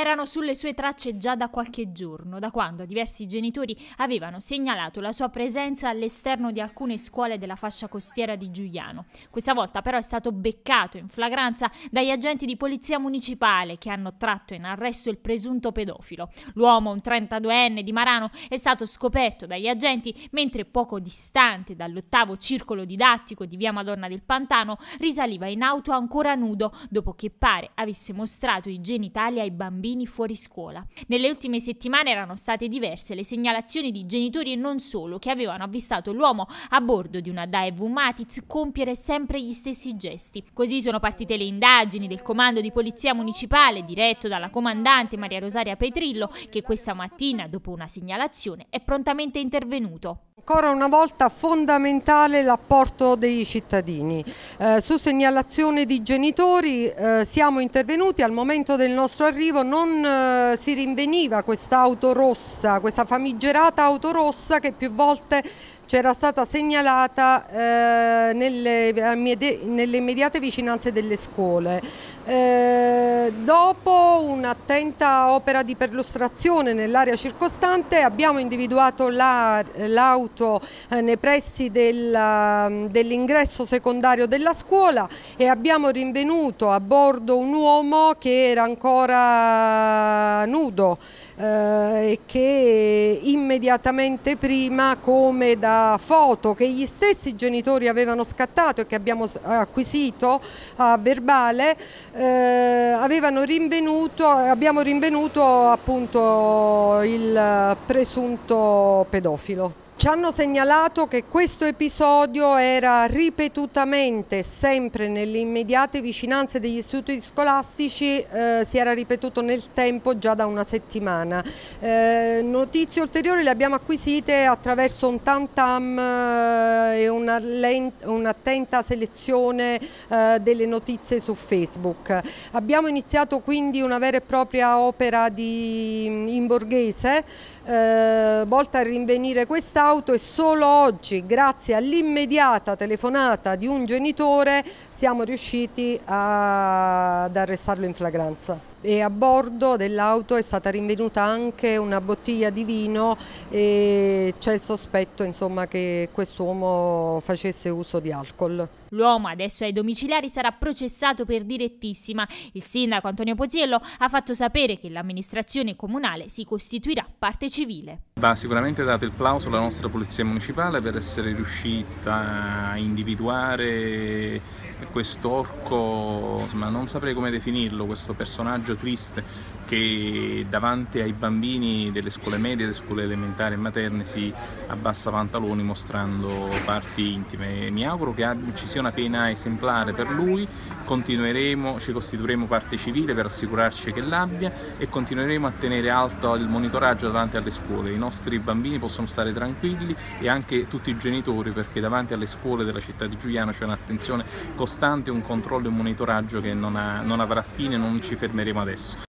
erano sulle sue tracce già da qualche giorno, da quando diversi genitori avevano segnalato la sua presenza all'esterno di alcune scuole della fascia costiera di Giuliano. Questa volta però è stato beccato in flagranza dagli agenti di polizia municipale che hanno tratto in arresto il presunto pedofilo. L'uomo, un 32enne di Marano, è stato scoperto dagli agenti mentre poco distante dall'ottavo circolo didattico di via Madonna del Pantano risaliva in auto ancora nudo dopo che pare avesse mostrato i genitali ai bambini bambini fuori scuola. Nelle ultime settimane erano state diverse le segnalazioni di genitori e non solo che avevano avvistato l'uomo a bordo di una Daewoo Matiz compiere sempre gli stessi gesti. Così sono partite le indagini del comando di polizia municipale diretto dalla comandante Maria Rosaria Petrillo che questa mattina, dopo una segnalazione, è prontamente intervenuto. Ancora una volta fondamentale l'apporto dei cittadini. Eh, su segnalazione di genitori eh, siamo intervenuti, al momento del nostro arrivo non eh, si rinveniva questa auto rossa, questa famigerata auto rossa che più volte c'era stata segnalata eh, nelle, nelle, immediate vicinanze delle scuole. Eh, dopo un'attenta opera di perlustrazione nell'area circostante abbiamo individuato l'auto eh, nei pressi um, dell'ingresso secondario della scuola e abbiamo rinvenuto a bordo un uomo che era ancora nudo eh, e che immediatamente prima come da foto che gli stessi genitori avevano scattato e che abbiamo acquisito a verbale eh, rinvenuto, abbiamo rinvenuto appunto il presunto pedofilo. Ci hanno segnalato che questo episodio era ripetutamente, sempre nelle immediate vicinanze degli istituti scolastici, eh, si era ripetuto nel tempo già da una settimana. Eh, notizie ulteriori le abbiamo acquisite attraverso un tam tam eh, e un'attenta un selezione eh, delle notizie su Facebook. Abbiamo iniziato quindi una vera e propria opera di, mm, in borghese eh, volta a rinvenire quest'auto e solo oggi, grazie all'immediata telefonata di un genitore, siamo riusciti a, ad arrestarlo in flagranza e a bordo dell'auto è stata rinvenuta anche una bottiglia di vino e c'è il sospetto insomma, che quest'uomo facesse uso di alcol. L'uomo adesso ai domiciliari sarà processato per direttissima. Il sindaco Antonio Poziello ha fatto sapere che l'amministrazione comunale si costituirà parte civile. Va sicuramente dato il plauso alla nostra Polizia Municipale per essere riuscita a individuare quest'orco, insomma non saprei come definirlo, questo personaggio triste che davanti ai bambini delle scuole medie, delle scuole elementari e materne si abbassa pantaloni mostrando parti intime. Mi auguro che ci sia una pena esemplare per lui, continueremo, ci costituiremo parte civile per assicurarci che l'abbia e continueremo a tenere alto il monitoraggio davanti alle scuole. I nostri bambini possono stare tranquilli e anche tutti i genitori perché davanti alle scuole della città di Giuliano c'è un'attenzione costante, un controllo e un monitoraggio che non, ha, non avrà fine, non ci fermeremo adesso.